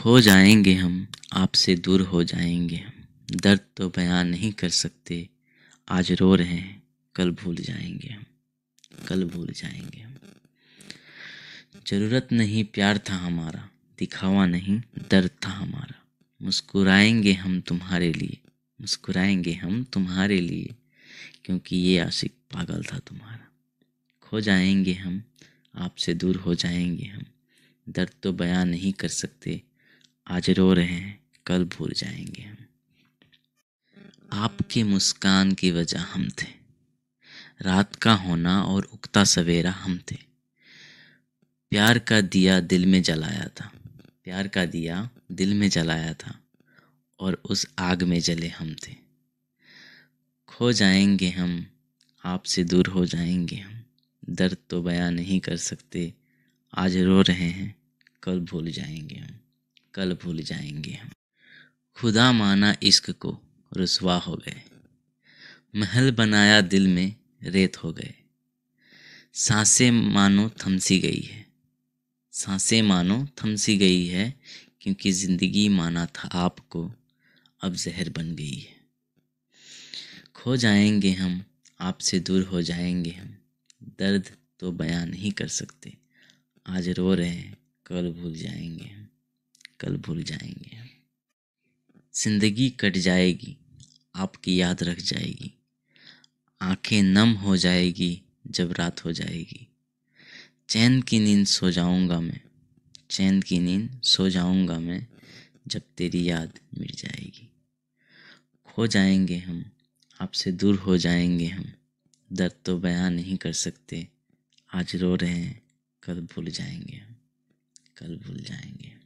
खो जाएंगे हम आपसे दूर हो जाएंगे हम दर्द तो बयान नहीं कर सकते आज रो रहे हैं कल भूल जाएंगे हम कल भूल जाएंगे हम ज़रूरत नहीं प्यार था हमारा दिखावा नहीं दर्द था हमारा मुस्कुराएंगे हम तुम्हारे लिए मुस्कुराएंगे हम तुम्हारे लिए क्योंकि ये आशिक पागल था तुम्हारा खो जाएंगे हम आपसे दूर हो जाएंगे हम दर्द तो बयान नहीं कर सकते आज रो रहे हैं कल भूल जाएंगे हम आपकी मुस्कान की वजह हम थे रात का होना और उगता सवेरा हम थे प्यार का दिया दिल में जलाया था प्यार का दिया दिल में जलाया था और उस आग में जले हम थे खो जाएंगे हम आपसे दूर हो जाएंगे हम दर्द तो बयां नहीं कर सकते आज रो रहे हैं कल भूल जाएंगे हम कल भूल जाएंगे हम खुदा माना इश्क को रसवा हो गए महल बनाया दिल में रेत हो गए सांसें मानो थमसी गई है सांसें मानो थमसी गई है क्योंकि ज़िंदगी माना था आपको अब जहर बन गई है खो जाएंगे हम आपसे दूर हो जाएंगे हम दर्द तो बयां नहीं कर सकते आज रो रहे हैं कल भूल जाएंगे हम कल भूल जाएंगे जिंदगी कट जाएगी आपकी याद रख जाएगी आंखें नम हो जाएगी जब रात हो जाएगी चैन की नींद सो जाऊंगा मैं चैन की नींद सो जाऊंगा मैं जब तेरी याद मिट जाएगी खो जाएंगे हम आपसे दूर हो जाएंगे हम दर्द तो बयां नहीं कर सकते आज रो रहे हैं कल भूल जाएंगे हम कल भूल जाएंगे